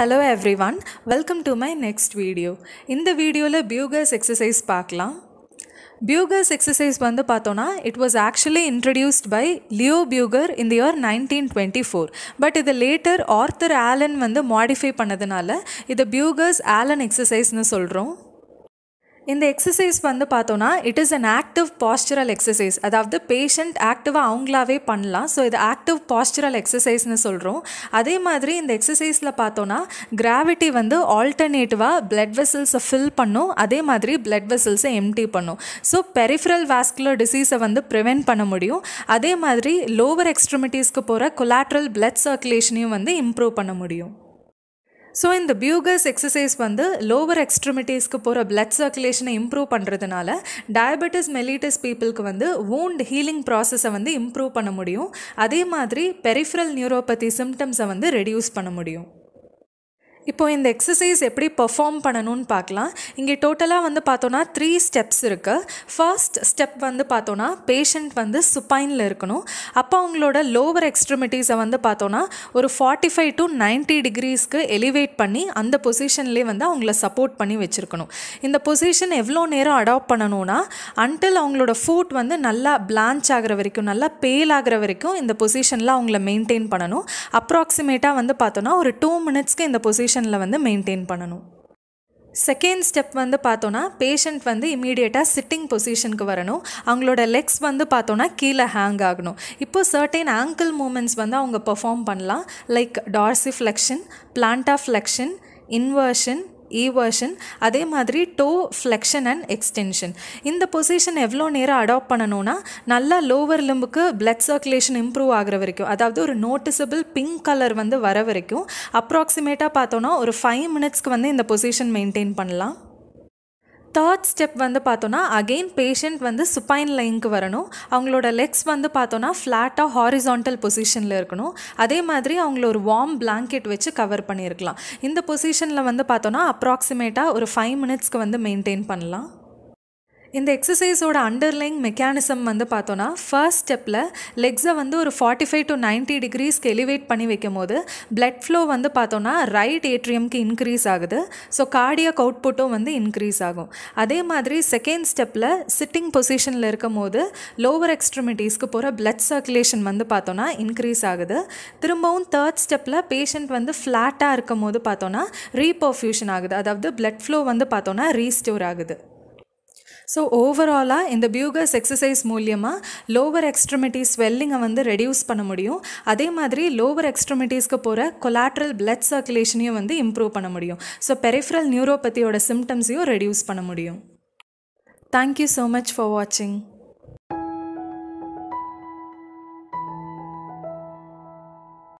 hello every one welcome to my next video இந்த வீடியோவில் Buerger's exercise பார்க்கலாம் Buerger's exercise வந்து பார்த்தோன்னா it was actually introduced by Leo Buerger இந்த year nineteen twenty four but இது later Arthur Allen வந்து modify பண்ணதுனால இதை பியூகர்ஸ் ஆலன் எக்ஸசைஸ்னு சொல்கிறோம் இந்த எக்ஸசைஸ் வந்து பார்த்தோன்னா it is an active postural exercise அதாவது பேஷண்ட் ஆக்டிவாக அவங்களாவே பண்ணலாம் ஸோ இது ஆக்டிவ் பாஸ்டரல் எக்ஸசைஸ்னு சொல்கிறோம் அதே மாதிரி இந்த எக்ஸசைஸில் பார்த்தோன்னா கிராவிட்டி வந்து ஆல்டர்னேட்டிவாக பிளட் வெசல்ஸை ஃபில் பண்ணும் அதே மாதிரி பிளட் வெசல்ஸை எம்டி பண்ணும் ஸோ பெரிஃபரல் வாஸ்குலர் டிசீஸை வந்து ப்ரிவென்ட் பண்ண முடியும் அதே மாதிரி லோவர் எக்ஸ்ட்ரிமிட்டிஸ்க்கு போகிற கொலாட்ரல் பிளட் சர்க்குலேஷனையும் வந்து இம்ப்ரூவ் பண்ண முடியும் ஸோ இந்த பியூகஸ் எக்ஸசைஸ் வந்து லோவர் எக்ஸ்ட்ரிமிட்டிஸ்க்கு போகிற பிளட் சர்க்குலேஷனை இம்ப்ரூவ் பண்ணுறதுனால டயபெட்டிஸ் மெலிட்டிஸ் பீப்புளுக்கு வந்து வூண்ட் ஹீலிங் ப்ராசஸை வந்து இம்ப்ரூவ் பண்ண முடியும் அதே மாதிரி பெரிஃபரல் நியூரோபதி சிம்டம்ஸை வந்து ரெடியூஸ் பண்ண முடியும் இப்போது இந்த எக்ஸசைஸ் எப்படி பெர்ஃபார்ம் பண்ணணும்னு பார்க்கலாம் இங்கே டோட்டலாக வந்து பார்த்தோன்னா த்ரீ ஸ்டெப்ஸ் இருக்குது ஃபர்ஸ்ட் ஸ்டெப் வந்து பார்த்தோன்னா பேஷண்ட் வந்து சுப்பைனில் இருக்கணும் அப்போ அவங்களோட லோவர் எக்ஸ்ட்ரிமிட்டிஸை வந்து பார்த்தோன்னா ஒரு ஃபார்ட்டி ஃபைவ் டு நைன்ட்டி டிகிரிஸ்க்கு எலிவேட் பண்ணி அந்த பொசிஷன்லேயே வந்து அவங்கள சப்போர்ட் பண்ணி வச்சுருக்கணும் இந்த பொசிஷன் எவ்வளோ நேரம் அடாப்ட் பண்ணணும்னா அன்டில் அவங்களோட ஃபுட் வந்து நல்லா பிளான்ச் ஆகிற வரைக்கும் நல்லா பேல் ஆகிற வரைக்கும் இந்த பொசிஷனில் அவங்கள மெயின்டைன் பண்ணணும் அப்ராக்சிமேட்டாக வந்து பார்த்தோன்னா ஒரு டூ மினிட்ஸ்க்கு இந்த பொசிஷன் பொசிஷனில் வந்து மெயின்டைன் பண்ணணும் செகண்ட் ஸ்டெப் வந்து பார்த்தோன்னா பேஷண்ட் வந்து இமீடியட்டாக சிட்டிங் பொசிஷனுக்கு வரணும் அவங்களோட லெக்ஸ் வந்து பார்த்தோன்னா கீழே ஹேங் ஆகணும் இப்போ சர்டைன் ஆங்கிள் மூமெண்ட்ஸ் வந்து அவங்க பெர்ஃபார்ம் பண்ணலாம் like dorsi flexion planta flexion inversion eversion e அதே மாதிரி டோ ஃப்ளெக்ஷன் அண்ட் எக்ஸ்டென்ஷன் இந்த பொசிஷன் எவ்வளோ நேரம் அடாப்ட் பண்ணணும்னா நல்லா லோவர் லிம்புக்கு பிளட் சர்க்குலேஷன் இம்ப்ரூவ் ஆகிற வரைக்கும் அதாவது ஒரு நோட்டிசபிள் பிங்க் கலர் வந்து வர வரைக்கும் அப்ராக்சிமேட்டாக பார்த்தோன்னா ஒரு ஃபைவ் மினிட்ஸ்க்கு வந்து இந்த பொசிஷன் மெயின்டைன் பண்ணலாம் தேர்ட் ஸ்டெப் வந்து பார்த்தோன்னா அகெயின் பேஷண்ட் வந்து சுப்பைன் லைனுக்கு வரணும் அவங்களோட லெக்ஸ் வந்து பார்த்தோன்னா ஃப்ளாட்டாக ஹாரிசான்டல் பொசிஷனில் இருக்கணும் அதே மாதிரி அவங்கள ஒரு வார்ம் பிளாங்கெட் வச்சு கவர் பண்ணியிருக்கலாம் இந்த பொசிஷனில் வந்து பார்த்தோன்னா அப்ராக்சிமேட்டாக ஒரு ஃபைவ் மினிட்ஸ்க்கு வந்து மெயின்டைன் பண்ணலாம் இந்த எக்ஸசைஸோட அண்டர்லைங் மெக்கானிசம் வந்து பார்த்தோன்னா ஃபர்ஸ்ட் ஸ்டெப்பில் லெக்ஸை வந்து ஒரு ஃபார்ட்டி ஃபைவ் டு நைன்ட்டி டிகிரிஸ்க்கு எலிவேட் பண்ணி வைக்கும் போது பிளட் ஃப்ளோ வந்து பார்த்தோன்னா ரைட் ஏட்ரியம்க்கு இன்க்ரீஸ் ஆகுது ஸோ கார்டியக் அவுட்புட்டும் வந்து இன்க்ரீஸ் ஆகும் அதே மாதிரி செகண்ட் ஸ்டெப்பில் சிட்டிங் பொசிஷனில் இருக்கும் போது லோவர் எக்ஸ்ட்ரிமிட்டிஸ்க்கு போகிற பிளட் சர்க்குலேஷன் வந்து பார்த்தோன்னா இன்க்ரீஸ் ஆகுது திரும்பவும் தேர்ட் ஸ்டெப்பில் பேஷண்ட் வந்து ஃப்ளாட்டாக இருக்கும் போது பார்த்தோன்னா ரீபர்ஃப்யூஷன் ஆகுது அதாவது பிளட் ஃப்ளோ வந்து பார்த்தோன்னா ரீஸ்டோர் ஆகுது ஸோ ஓவராலாக இந்த பியூகர்ஸ் எக்ஸசைஸ் மூலியமாக லோவர் எக்ஸ்ட்ரிமிட்டி ஸ்வெல்லிங்கை வந்து ரெடியூஸ் பண்ண முடியும் அதே மாதிரி லோவர் எக்ஸ்ட்ரிமிட்டிஸ்க்கு போகிற கொலாட்ரல் பிளட் சர்க்குலேஷனையும் வந்து இம்ப்ரூவ் பண்ண முடியும் ஸோ பெரிஃபரல் நியூரோபத்தியோட சிம்டம்ஸையும் ரெடியூஸ் பண்ண முடியும் தேங்க்யூ ஸோ மச் ஃபார் வாட்சிங்